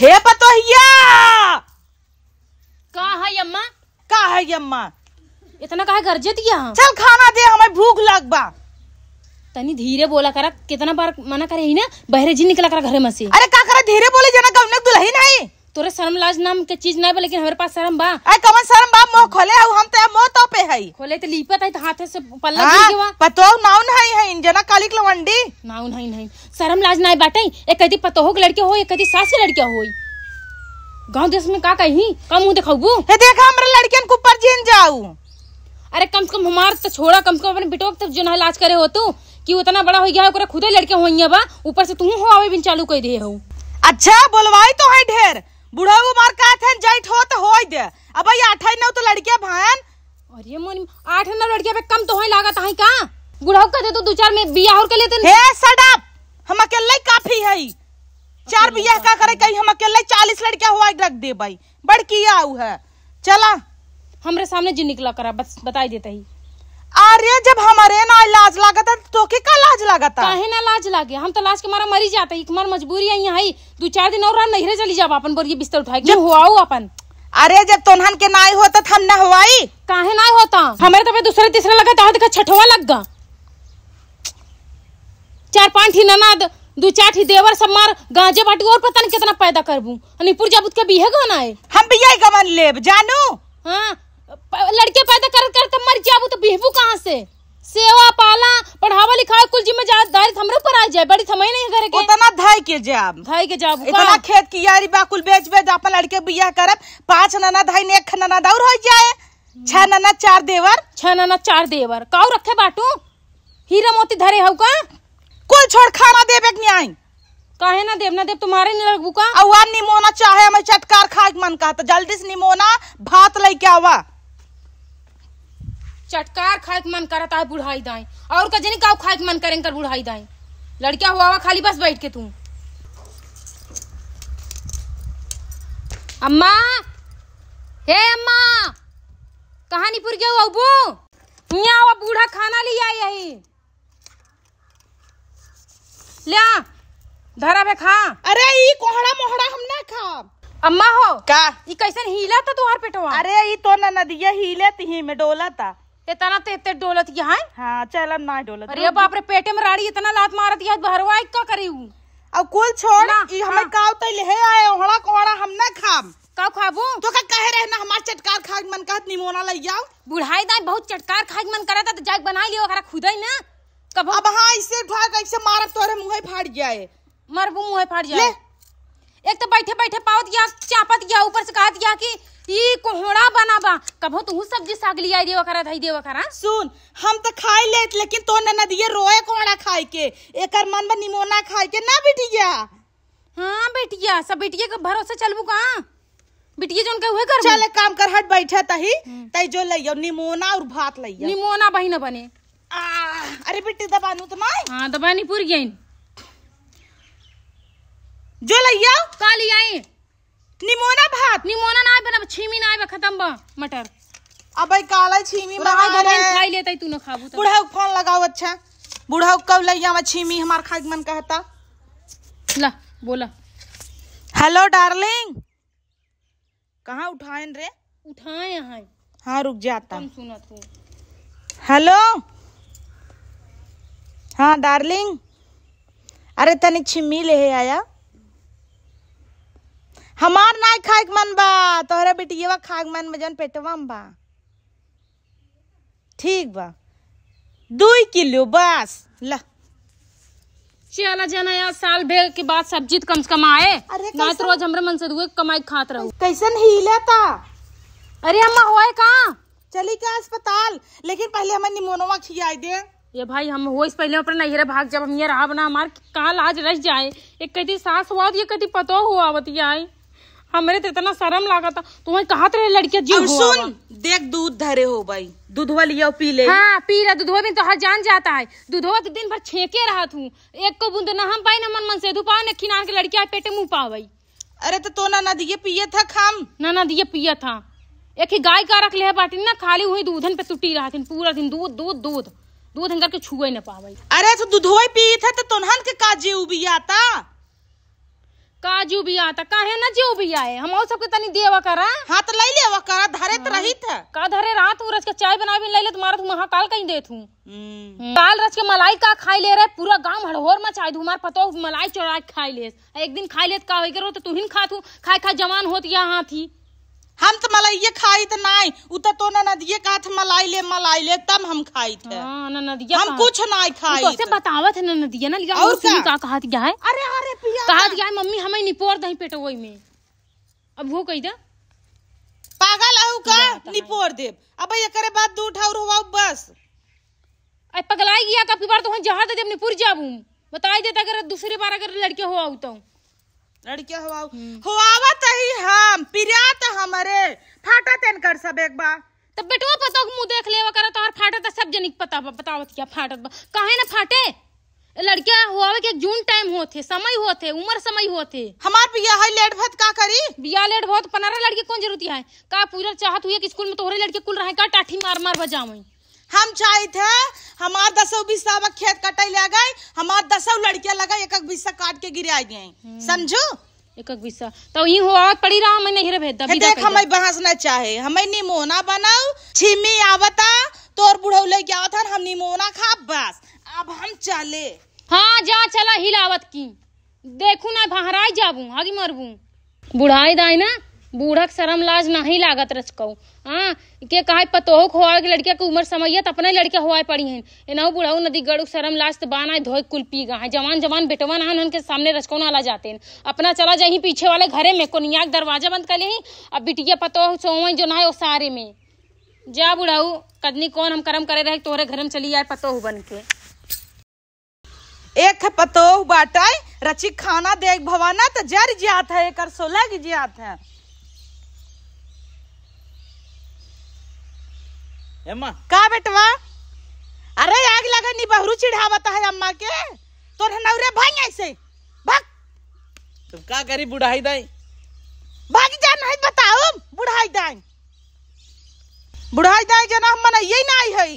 हे पतोहिया है अम्मा है अम्मा इतना कहा गर्जे दिया चल खाना दे हमें भूख लग बा तनी धीरे बोला करा कितना बार मना करे ही ना बहरे जी निकला करा घरे मसी अरे का करा धीरे बोले कब नक दुलही नहीं तोरे शर्म लाज नाम के चीज नहीं बा लेकिन हमारे पास शर्म बा अरे कमन शर्म बा मुंह खोले हूं हम त मोह तो पे है खोले त लीपत है हाथे से पल्ला हाँ, गिर वा पतो नाउन है है इंजना कालिक लवंडी नाउन है नहीं शर्म लाज नहीं बाटे एक कदी पतोह के लड़के हो एक कदी सास के लड़के हो गांव देश में का कही कम मुंह दिखाऊ हे देखा हमरे लड़कियन को ऊपर जीन जाऊ अरे कम से कम हमार से छोड़ा कम से कम अपने बेटो तक जो इलाज करे हो तू कि उतना बड़ा हो गया है खुदे लड़के हो बा ऊपर से तू हो आवे बिन चालू कर दे हो अच्छा बोलवाई तो है ढेर बिया और के लेते हे शट अप हम अकेले काफी है चार बिया का करे कहीं हम अकेले 40 लड़का हुआ रख दे भाई बड़ किया आऊ है चला हमरे सामने जी निकला करा बस बताई देता ही अरे जब हमारे ना इलाज लागत था तो के का लाज लागत था काहे ना लाज लागे हम तो लाज के मारा मरी जाते एक तुम्हारी मजबूरी है यहाँ दो चार दिन और नहरे चली जाब अपन बोरिए बिस्तर उठाए जब हुआ अपन अरे जब तोहन के नाई होता हम ना हवाई काहे ना होता हमारे तो दूसरे तीसरे लगा तो छठवा लग गा चार पांच ही ननद दो चार ही देवर सब मार गांजे बाटी और पता नहीं कितना पैदा करबू अनिपुर जाबूत के बिहे गना है हम बिया गवन लेब जानू हाँ लड़के पैदा कर कर तब मर जाबू तो बिहबू कहाँ से सेवा पाला पढ़ावा लिखा कुल जिम्मेदारी हमरे पर आ जाए बड़ी समय नहीं करे उतना धाई के जाब धाई के जाब इतना खेत की यारी बा कुल बेच बेच अपन लड़के बिया करब पांच नना धाई ने एक नना दौर हो जाए छह नना चार देवर छह नना चार देवर काऊ रखे बाटू हीरा मोती धरे हऊ का बोल छोड़ खाना देवे नहीं आई कहे ना देव ना देव तुम्हारे नहीं का अवा निमोना चाहे हमें चटकार खाए मन का तो जल्दी से निमोना भात लेके आवा चटकार खाए मन करता है बुढ़ाई दाई और का जनी का खाए मन करें कर बुढ़ाई दाई लड़का हुआ हुआ खाली बस बैठ के तू अम्मा हे अम्मा कहानी पुर गया अबू यहाँ बूढ़ा खाना लिया यही लिया धरा बे खा अरे ये कोहड़ा मोहड़ा हम ना खा अम्मा हो का ये कैसे हिला तो तुहार पेटवा अरे ये तो ना नदिया हिले थी में डोला था इतना ते ते डोलत यहाँ हाँ चल अब ना डोलत अरे अब आप पेटे में राड़ी इतना लात मारत यहाँ भरवाई का करी हूँ अब कुल छोड़ ई हाँ। हमें काव तई ले आए ओहड़ा कोहड़ा हम ना खा का खाबू तो का कहे रहे ना हमारे चटकार खाए मन का निमोना लग जाओ बुढ़ाई दाई बहुत चटकार खाए मन था तो जाग बनाई लियो ओकरा खुदई ना कबो अब हाँ इसे उठा कर इसे मारब तोरे मुंह फाड़ मर वो मुंह फाड़ गया एक तो बैठे बैठे पाव दिया चापत गया ऊपर से कहा दिया कि ई कोहड़ा बा कबो तू सब्जी साग लिया देवा करा था देवा करा सुन हम तो खाई ले लेकिन तो ना दिए रोए कोहड़ा खाई के एकर मन में निमोना खाई के ना बिटिया हाँ बिटिया सब बिटिया के भरोसा चलबू कहां बिटिया जो के हुए कर चल काम कर हट बैठे तही हम्म। तई जो लै निमोना और भात लै निमोना बहिना बने अरे बेटी दबानू तुम्हारे तो हाँ दबानी पूरी गई जो लिया काली आई निमोना भात निमोना ना बना छीमी ना आए खत्म बा मटर अब काला छीमी बना खाई लेता तू ना खाबू तो। बूढ़ा कौन लगाओ अच्छा बूढ़ा कब लिया में छीमी हमार खाए मन कहता ला बोला हेलो डार्लिंग कहाँ उठाए रे उठाए यहाँ हाँ रुक जाता हम सुना तू हेलो हाँ डार्लिंग अरे तनिक छिम्मी ले है आया हमार ना खाए मन बा तोहरा बेटी बेटिया खाए के मन में जन पेटवा में बा ठीक बा दू किलो बस ल चला जाना यार साल भर के बाद सब्जी तो कम से कम आए ना तो रोज हमरे मन से दुए कमाई खात रहो कैसन हीला था अरे हम होए कहाँ चली क्या अस्पताल लेकिन पहले हमें निमोनवा खिया दे ये भाई हम हो इस पहले अपने नहीं भाग जब हम ये रहा बना हमार काल आज रह जाए एक कहती सास हुआ तो ये कहती पतो हुआ बतिया तो हमारे तो इतना शर्म लगा था तो कहा तेरे लड़के जी सुन देख दूध धरे हो भाई दूधवा लिया पी ले हाँ पी रहा दूधवा में तो हर जान जाता है दूधवा के तो दिन भर छेके रहा तू एक को बूंद ना हम पाई ना मन मन से दू पाओ ना खिना के लड़के आए पेटे मुंह भाई अरे तो, तो ना दिए पिए था खाम ना ना दिए पिए था एक ही गाय का रख लिया बाटी ना खाली हुई दूधन पे टूटी रहा थी पूरा दिन दूध दूध दूध दूध हंगर के छुए न पावे अरे तो दूधवा पी थे तो तोहन के का जीव भी आता का जीव भी आता काहे ना जीव भी आए हम और सबके तनी देवा करा हां तो ले लेवा करा धरे तो हाँ। त था का धरे रात उरस के चाय बनावे लई ले तुम्हारा तो तुम तो महाकाल कहीं देत हूं हम्म। काल रस के मलाई का खाई ले रहे पूरा गांव हड़होर मचाई धुमार पतो मलाई चोरा खाई ले एक दिन खाई लेत का होई करो तो तुहिन खातू खाए खा जवान होत यहां थी हम तो मलाइये खाई तो नाई उतर तो तो ननदिये का था मलाई ले मलाई ले तब हम खाई थे हाँ, ननदिया हम कुछ नहीं खाई तो से थे ना नदिये ना लिया और क्या का कहत गया है अरे अरे पिया कहत गया मम्मी हमें निपोर दही पेट पेटोई में अब वो कह दे पागल हूं का निपोर दे अब ये करे बात दू ठाउर हुआ बस अरे पगलाई गया का बार तो जहां दे निपुर जाबू बताई देता अगर दूसरी बार अगर लड़के हो आऊ तो लड़किया हुआ हम्म। हुआवत ही हम पिरा तो हमारे फाटा तेन कर सब एक बार तब बेटवा पता मुंह देख लेवा करा तोहर फाटा तो सब जनिक पता बतावत क्या फाटत बा कहे ना फाटे लड़किया हुआ के जून टाइम होते समय होते उम्र समय होते हमार बिया है लेट भत का करी बिया लेट भत पनारा लड़की कौन जरूरत है का पूरा चाहत हुई स्कूल में तोहरे लड़के कुल रहे का टाठी मार मार बजावई हम चाहे थे हमार दसो बीस खेत कटे ले गए हमार दसो लड़कियां लगा एक एक बीसा काट के गिरा गए हम्म। समझो एक एक बीसा तो ही हो पड़ी रहा मैं नहीं भेजता देख हमें बहस न चाहे हमें निमोना बनाओ छिमी आवता तोर ले के आवत हम निमोना खा बस अब हम चले हाँ जा चला हिलावत की देखू ना भहराई जाबू आगे मरबू बुढ़ाई दाई ना बूढ़क शर्म लाज नहीं लागत रचकऊ हाँ के कहा पतोह खोआवे के लड़किया के उम्र समय तो अपने लड़किया हुआ पड़ी हैं एनाऊ बुढ़ाऊ नदी गड़ू शर्म लाज तो बाना है धोए कुल पी गए जवान जवान बेटवा नहन उनके सामने रचकौन आला जाते हैं अपना चला जाए पीछे वाले घरे में कोनिया दरवाजा बंद कर ले अब बिटिया पतोह सो जो ना वो सारे में जा बुढ़ाऊ कदनी कौन हम कर्म करे रहे तोरे घर में चली आए पतोह बन के एक पतोह बाटा रची खाना देख भवाना तो जर जात है एक सोलह की जात है का बेटवा अरे आग लगा नी बहरू चिढ़ावता है अम्मा के तोर नवरे भाई ऐसे भाग तुम का करी बुढ़ाई दाई भाग जा नहीं बताओ बुढ़ाई दाई बुढ़ाई दाई जना हम ये ना आई है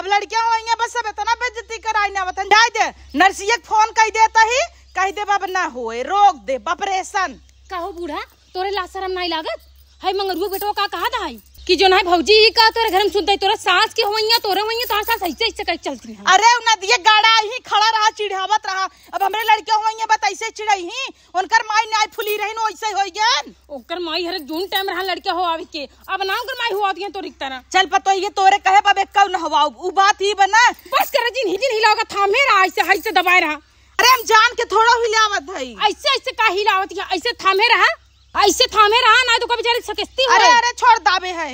अब लड़कियां होंगे बस सब इतना बेइज्जती कराई ना बता डाल दे नर्सी एक फोन कह देता ही कह दे बाबा ना होए रोक दे ऑपरेशन कहो बूढ़ा तोरे ला शरम नहीं लागत है मंगरू बेटवा का कहा दहाई कि जो ना भौजी ये का तोरे घर में सुनते तोरा सास के होइया तोरे होइया तोरा सास ऐसे ऐसे कई चलती है अरे उना दिए गाड़ा ही खड़ा रहा चिढ़ावत रहा अब हमरे लड़के होइया बत ऐसे चिढ़ई ही उनकर माई नाई फुली रहिन नो ऐसे होई गन ओकर माई हर जून टाइम रहा लड़के हो आवे के अब ना उनकर माई हुआ दिए तो रिकता ना चल पतो ये तोरे कहे बाबे कौन हवाओ उ बात ही बना बस कर जिन ही दिन हिलाओगा थामे रहा ऐसे ऐसे दबाए रहा अरे हम जान के थोड़ा हिलावत है ऐसे ऐसे का हिलावत है ऐसे थामे रहा ऐसे थामे रहा ना तो कभी जाने सकेस्ती अरे अरे छोड़ दाबे है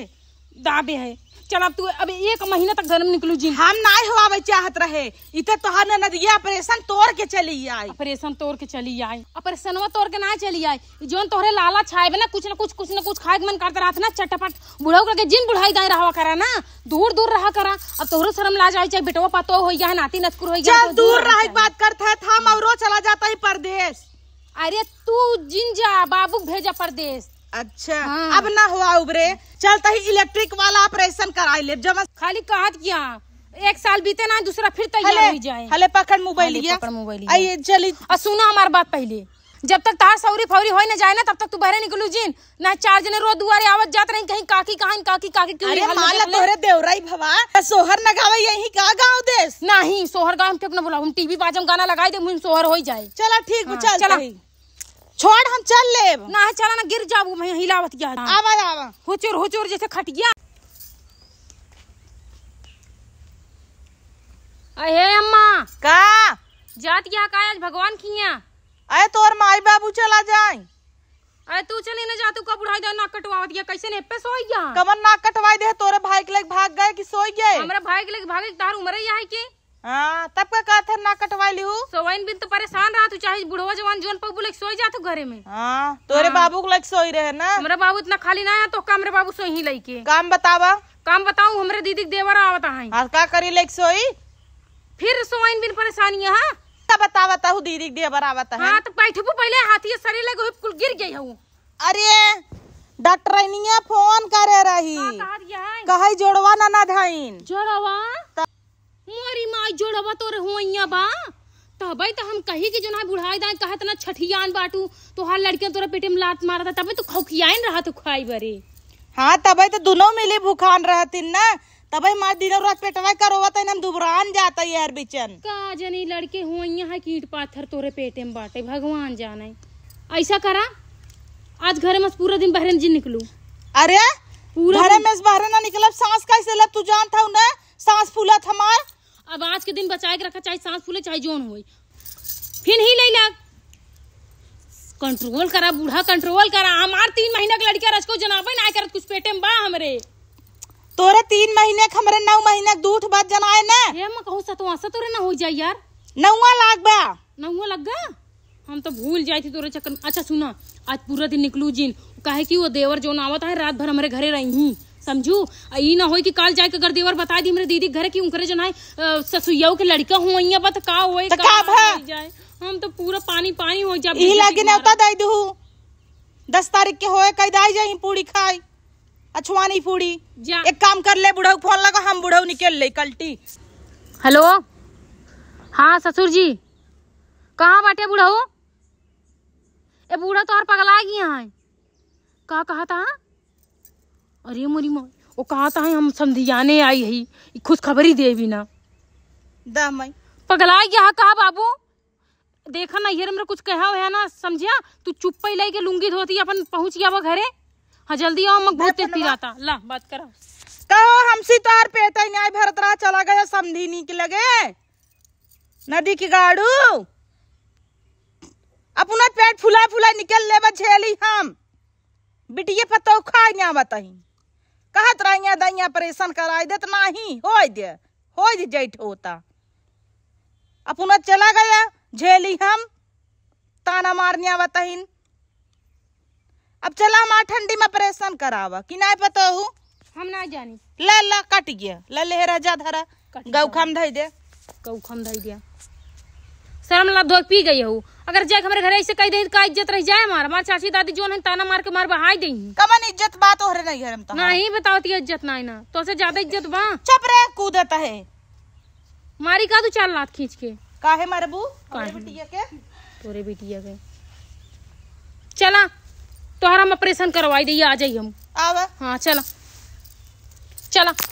दाबे है चल अब तू अब एक महीना तक गर्म निकलू जी हम ना हो आवे चाहत रहे इतना तोहर नदिया ऑपरेशन तोड़ के चली आई ऑपरेशन तोड़ के चली आई ऑपरेशनवा तोड़ के ना चली आई जो तोहरे लाला छाए ना कुछ ना कुछ कुछ ना कुछ खाए मन करता रहा ना चटपट बुढ़ाऊ करके जिन बुढ़ाई दाई रहा करा ना दूर दूर रहा करा अब तोहरो शर्म ला जाए चाहे बेटवा पतो हो गया नाती नस्कुर हो गया तो दूर रह बात करता है हम और चला जाता है परदेश अरे तू जिंजा बाबू भेजा परदेश अच्छा हाँ। अब ना हुआ उबरे चलता ही इलेक्ट्रिक वाला ऑपरेशन कराई ले जमा खाली कहा किया एक साल बीते ना दूसरा फिर तैयार हो जाए हले पकड़ मोबाइल लिया पकड़ मोबाइल चली सुना हमारे बात पहले जब तक तार सौरी फौरी होई ना जाए ना तब तक तू बहरे निकलू जीन ना चार जने रो दुआरे आवत जात रही कहीं काकी कहां काकी काकी क्यों अरे मान ला तोरे देवराई भवा सोहर न गावे यही का गांव देश नहीं सोहर गांव के अपना बुलाऊ हम टीवी बाजम गाना लगाई दे मुन सोहर हो जाए चला ठीक हाँ, चल चला छोड़ हम चल ले ना चला ना गिर जाबू मैं हिलावत गया हाँ। आवा आवा हुचुर हुचुर जैसे खटिया अहे अम्मा का जात गया का आज भगवान खिया आए तोर माई बाबू चला जाए अरे तू चली ना जा तू कब उड़ाई दे ना कटवा दिया कैसे ने पे सोई गया कमर ना कटवाई दे तोरे भाई के लेके भाग गए कि सोई गए हमरे भाई के लेके भागे तार उमरे ही है कि हां तब का कहत है ना कटवाई लियो सोइन बिन तो परेशान रहा तू चाहे बुढ़वा जवान जोन पबू बोले सोई जा तू घरे में हां तोरे हाँ। बाबू के लेके सोई रहे ना हमरे बाबू इतना खाली ना है तो कमरे बाबू सोई ही लेके काम बतावा काम बताऊं हमरे दीदी के देवर आवत है आज हाँ, का करी लेके सोई फिर सोइन बिन परेशानी है हां बतावता हूँ दीदी के बराबर हाँ तो बैठबू पहले हाथी शरीर लगे कुल गिर गई हूँ अरे डॉक्टरनिया फोन करे रही हाँ, तो कहे जोड़वा ना ना धाइन जोड़वा मोरी माई जोड़वा तो रहू रहुआ बा तबे तो हम कही कि जो ना बुढ़ाई दाई कहा तना छठियान बाटू तो हर लड़के तोरा पेटे में लात मारा था तबे तो खौखियान रहा तो खाई बरे हाँ तबे तो दोनों मिली भूखान रहती ना तब मार दिन रात पेटवा करो तन हम दुबरान जाता यार बिचन का जनी लड़के हुआ यहाँ कीट पाथर तोरे पेटे में बाटे भगवान जाने ऐसा करा आज घर में पूरा दिन बहरन जी निकलू अरे पूरा घर में बहरन ना निकलब सांस कैसे लब तू जान था उन्हें सांस फूला था मार अब आज के दिन बचाए के रखा चाहे सांस फूले चाहे जोन हो फिर ही ले लग कंट्रोल करा बूढ़ा कंट्रोल करा हमार तीन महीना के लड़के लड़कियां को जनाबे ना करत कुछ पेटे में बा हमरे तोरे तीन महीने के हमारे नौ महीने दूठ बात जनाए ना ये मैं कहूँ सतवा से तोरे ना हो जाए यार नौवा लाख बा नौवा लग गया हम तो भूल जाए थी तोरे चक्कर अच्छा सुना आज पूरा दिन निकलू जिन कहे कि वो देवर जो नावत है रात भर हमारे घरे रही समझू ई ना हो कि काल जाए के अगर देवर बता दी मेरे दीदी घर की उनकरे जनाए ससुइयाओ के लड़का हो बत का होए तो का, का जाए हम तो पूरा पानी पानी हो जाए ई दस तारीख के होए कई दाई जाए पूरी खाई नहीं फूड़ी एक काम कर ले बुढ़ऊ फोन लगा हम बुढ़ऊ निकल ले कल्टी हेलो हाँ ससुर जी कहाँ बाटे बुढ़ऊ ए बूढ़ा तो और पगला गई है कहा कहा था अरे मोरी मोरी वो कहा था हम समझियाने आई है खुशखबरी दे भी ना दा मई पगला गया कहा बाबू देखा ना ये हमरा कुछ कहा हो है ना समझिया तू चुप्पा ही लेके लुंगी धोती अपन पहुंच गया वो घरे हाँ जल्दी आओ मैं बहुत तेज तो पिलाता ला बात करो तो हमसे तोहर पेट न्याय भरत रहा चला गया समझी नहीं के लगे नदी की गाड़ू अपना पेट फुला फुला निकल ले झेली हम बिटिए पतो खा ना बताई कहत रहिया दैया परेशान कराई तो नहीं हो दे हो दे जैठ होता अपना चला गया झेली हम ताना मारनिया बताहीन अब चला माँ ठंडी में परेशान करावा कि ना पता तो हूँ हम ना जानी ला ला कट गया ला ले राजा धरा गौ खम धई दे गौ खम धई दिया शर्म ला धो पी गई हूँ अगर जाए हमारे घर ऐसे कह दे का इज्जत रह जाए मार मार चाची दादी जो है ताना मार के मार बहाई दे कमन इज्जत बात हो रही नहीं है तो। नहीं बताती इज्जत ना ना तो से ज्यादा इज्जत बा चुप रे कूदता है मारी का तू चार लात खींच के काहे मारबू तोरे बिटिया के तोरे बिटिया के चला तो हम ऑपरेशन करवाई दी आ जाइए हम आवा हाँ चला चला